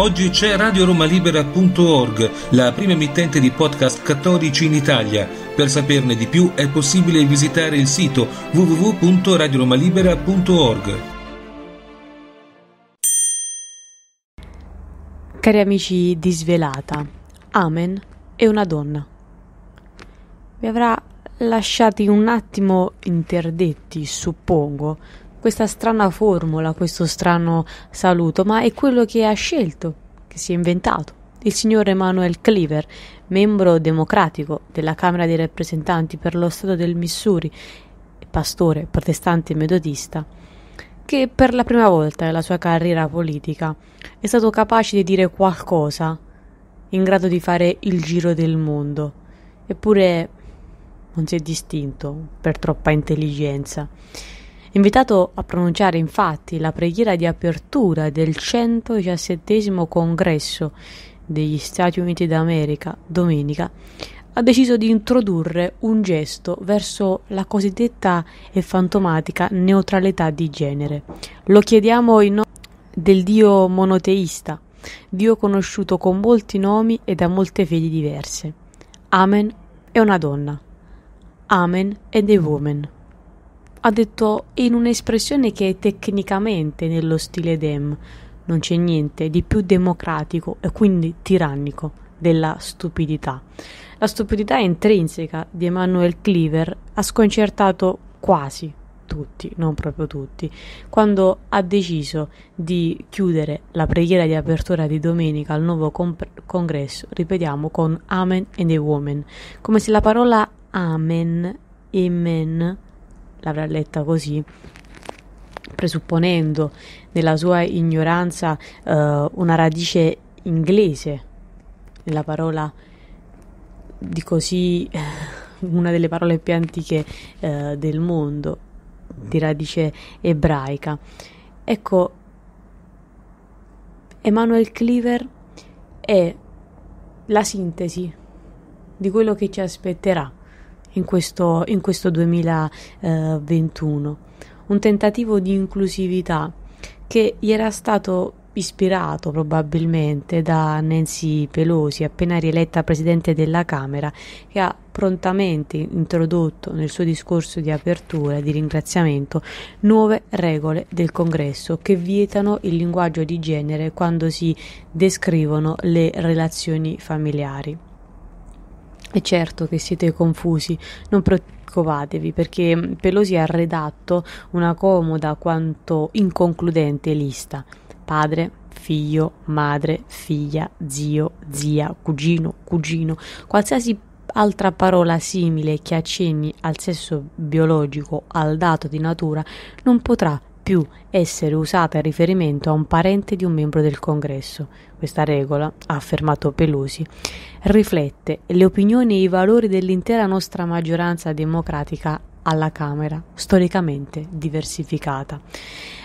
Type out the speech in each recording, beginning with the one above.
Oggi c'è radioromalibera.org, la prima emittente di podcast cattolici in Italia. Per saperne di più è possibile visitare il sito www.radioromalibera.org. Cari amici di Svelata, Amen è una donna. Vi avrà lasciati un attimo interdetti, suppongo, questa strana formula, questo strano saluto, ma è quello che ha scelto, che si è inventato il signor Emanuel Cleaver, membro democratico della Camera dei rappresentanti per lo Stato del Missouri, pastore protestante metodista, che per la prima volta nella sua carriera politica è stato capace di dire qualcosa in grado di fare il giro del mondo, eppure non si è distinto per troppa intelligenza invitato a pronunciare infatti la preghiera di apertura del 117 congresso degli Stati Uniti d'America domenica, ha deciso di introdurre un gesto verso la cosiddetta e fantomatica neutralità di genere. Lo chiediamo in nome del Dio monoteista, Dio conosciuto con molti nomi e da molte fedi diverse. Amen è una donna. Amen è the woman ha detto in un'espressione che tecnicamente nello stile Dem non c'è niente di più democratico e quindi tirannico della stupidità. La stupidità intrinseca di Emmanuel Cleaver ha sconcertato quasi tutti, non proprio tutti, quando ha deciso di chiudere la preghiera di apertura di domenica al nuovo comp- congresso, ripetiamo, con Amen and a Woman, come se la parola Amen, e Men l'avrà letta così, presupponendo nella sua ignoranza eh, una radice inglese nella parola di così eh, una delle parole più antiche eh, del mondo di radice ebraica ecco Emanuel Cleaver è la sintesi di quello che ci aspetterà in questo, in questo 2021. Eh, Un tentativo di inclusività che gli era stato ispirato probabilmente da Nancy Pelosi, appena rieletta Presidente della Camera, che ha prontamente introdotto nel suo discorso di apertura e di ringraziamento nuove regole del Congresso che vietano il linguaggio di genere quando si descrivono le relazioni familiari. È certo che siete confusi, non preoccupatevi perché Pelosi ha redatto una comoda quanto inconcludente lista. Padre, figlio, madre, figlia, zio, zia, cugino, cugino, qualsiasi altra parola simile che accenni al sesso biologico, al dato di natura, non potrà più essere usata in riferimento a un parente di un membro del Congresso. Questa regola, ha affermato Pelosi, riflette le opinioni e i valori dell'intera nostra maggioranza democratica alla Camera, storicamente diversificata.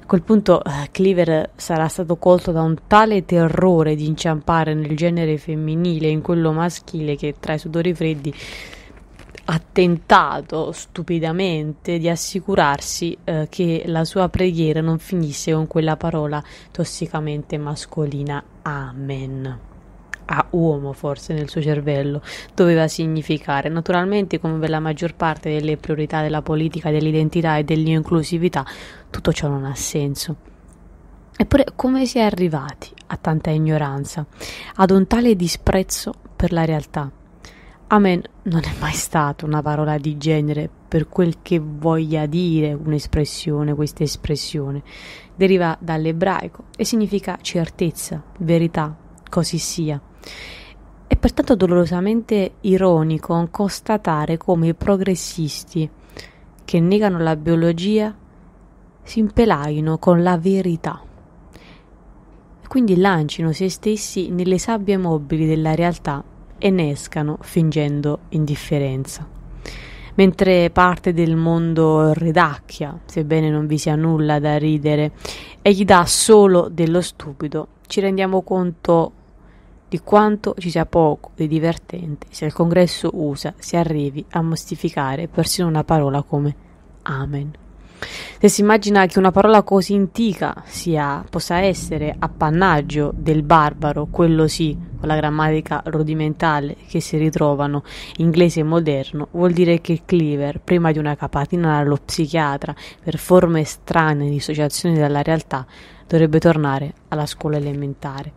A quel punto eh, Cleaver sarà stato colto da un tale terrore di inciampare nel genere femminile e in quello maschile che tra i sudori freddi ha tentato stupidamente di assicurarsi eh, che la sua preghiera non finisse con quella parola tossicamente mascolina Amen. A uomo forse nel suo cervello doveva significare. Naturalmente, come per la maggior parte delle priorità della politica, dell'identità e dell'inclusività, tutto ciò non ha senso. Eppure come si è arrivati a tanta ignoranza, ad un tale disprezzo per la realtà? A me non è mai stata una parola di genere, per quel che voglia dire un'espressione, questa espressione. Deriva dall'ebraico e significa certezza, verità, così sia. È pertanto dolorosamente ironico constatare come i progressisti che negano la biologia si impelaino con la verità e quindi lancino se stessi nelle sabbie mobili della realtà e ne escano fingendo indifferenza. Mentre parte del mondo ridacchia, sebbene non vi sia nulla da ridere, e gli dà solo dello stupido, ci rendiamo conto di quanto ci sia poco di divertente se al congresso USA si arrivi a mostificare persino una parola come Amen. Se si immagina che una parola così antica sia, possa essere appannaggio del barbaro, quello sì, con la grammatica rudimentale che si ritrovano inglese moderno, vuol dire che Cleaver, prima di una capatina allo psichiatra per forme strane di associazione dalla realtà, dovrebbe tornare alla scuola elementare.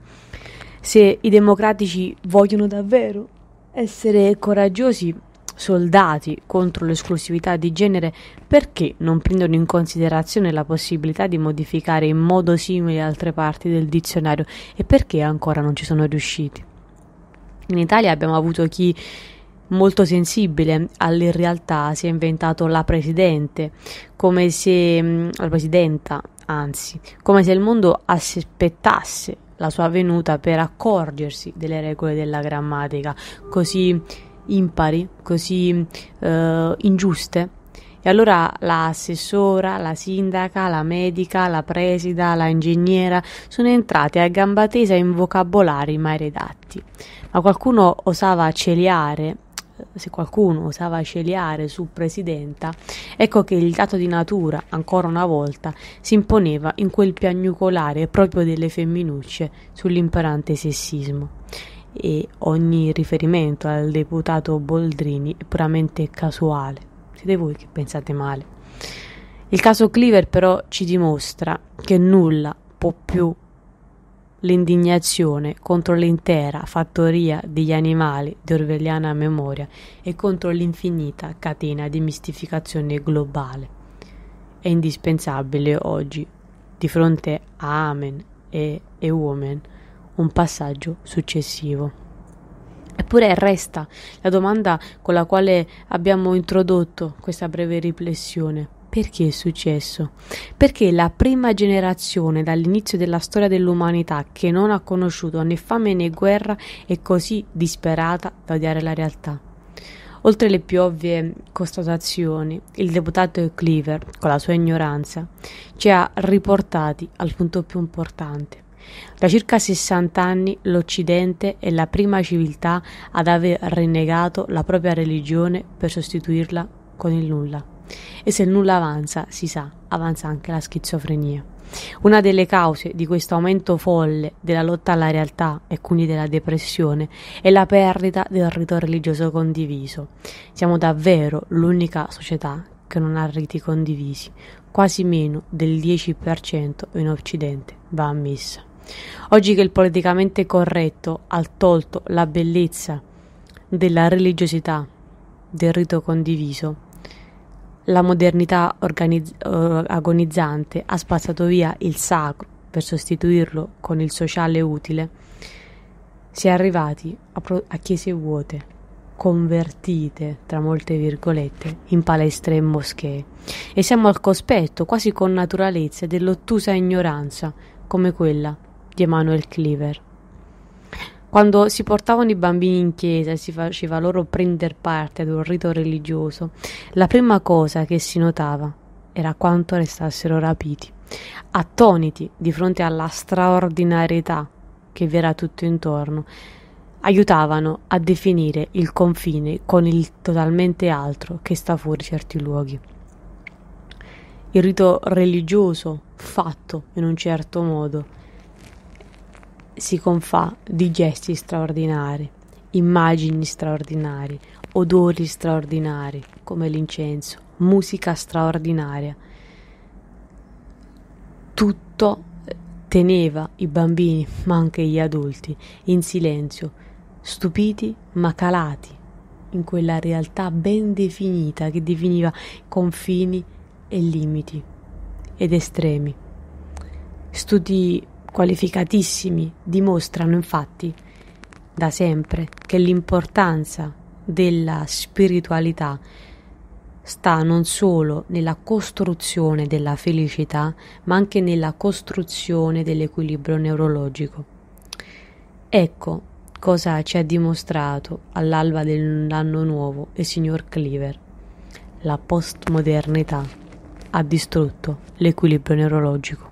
Se i democratici vogliono davvero essere coraggiosi, soldati contro l'esclusività di genere perché non prendono in considerazione la possibilità di modificare in modo simile altre parti del dizionario e perché ancora non ci sono riusciti. In Italia abbiamo avuto chi molto sensibile all'irrealtà si è inventato la presidente, come se mm, la presidenta, anzi, come se il mondo aspettasse la sua venuta per accorgersi delle regole della grammatica, così impari, così eh, ingiuste. E allora la assessora, la sindaca, la medica, la presida, la ingegnera sono entrate a gamba tesa in vocabolari mai redatti. Ma qualcuno osava celiare se qualcuno osava celiare su presidenta, ecco che il dato di natura, ancora una volta, si imponeva in quel piagnucolare proprio delle femminucce sull'imperante sessismo e ogni riferimento al deputato Boldrini è puramente casuale. Siete voi che pensate male. Il caso Cleaver però ci dimostra che nulla può più l'indignazione contro l'intera fattoria degli animali di orwelliana memoria e contro l'infinita catena di mistificazione globale. È indispensabile oggi, di fronte a Amen e, e Women, un passaggio successivo. Eppure resta la domanda con la quale abbiamo introdotto questa breve riflessione. Perché è successo? Perché la prima generazione dall'inizio della storia dell'umanità che non ha conosciuto né fame né guerra è così disperata da odiare la realtà. Oltre le più ovvie constatazioni, il deputato Cleaver, con la sua ignoranza, ci ha riportati al punto più importante da circa sessant'anni l'Occidente è la prima civiltà ad aver rinnegato la propria religione per sostituirla con il nulla. E se il nulla avanza, si sa, avanza anche la schizofrenia. Una delle cause di questo aumento folle della lotta alla realtà e quindi della depressione è la perdita del rito religioso condiviso. Siamo davvero l'unica società che non ha riti condivisi, quasi meno del 10% in Occidente va a messa. Oggi che il politicamente corretto ha tolto la bellezza della religiosità, del rito condiviso, la modernità organizz- eh, agonizzante ha spazzato via il sacro per sostituirlo con il sociale utile, si è arrivati a, pro- a chiese vuote, convertite, tra molte virgolette, in palestre e moschee. E siamo al cospetto, quasi con naturalezza, dell'ottusa ignoranza, come quella di Emanuel Cleaver. Quando si portavano i bambini in chiesa e si faceva loro prendere parte ad un rito religioso, la prima cosa che si notava era quanto restassero rapiti, attoniti di fronte alla straordinarietà che vi era tutto intorno, aiutavano a definire il confine con il totalmente altro che sta fuori certi luoghi. Il rito religioso fatto in un certo modo si confà di gesti straordinari, immagini straordinarie, odori straordinari come l'incenso, musica straordinaria. Tutto eh, teneva i bambini, ma anche gli adulti, in silenzio, stupiti ma calati in quella realtà ben definita che definiva confini e limiti ed estremi. Studi qualificatissimi dimostrano infatti da sempre che l'importanza della spiritualità sta non solo nella costruzione della felicità, ma anche nella costruzione dell'equilibrio neurologico. Ecco cosa ci ha dimostrato all'alba dell'anno nuovo il signor Cleaver. La postmodernità ha distrutto l'equilibrio neurologico.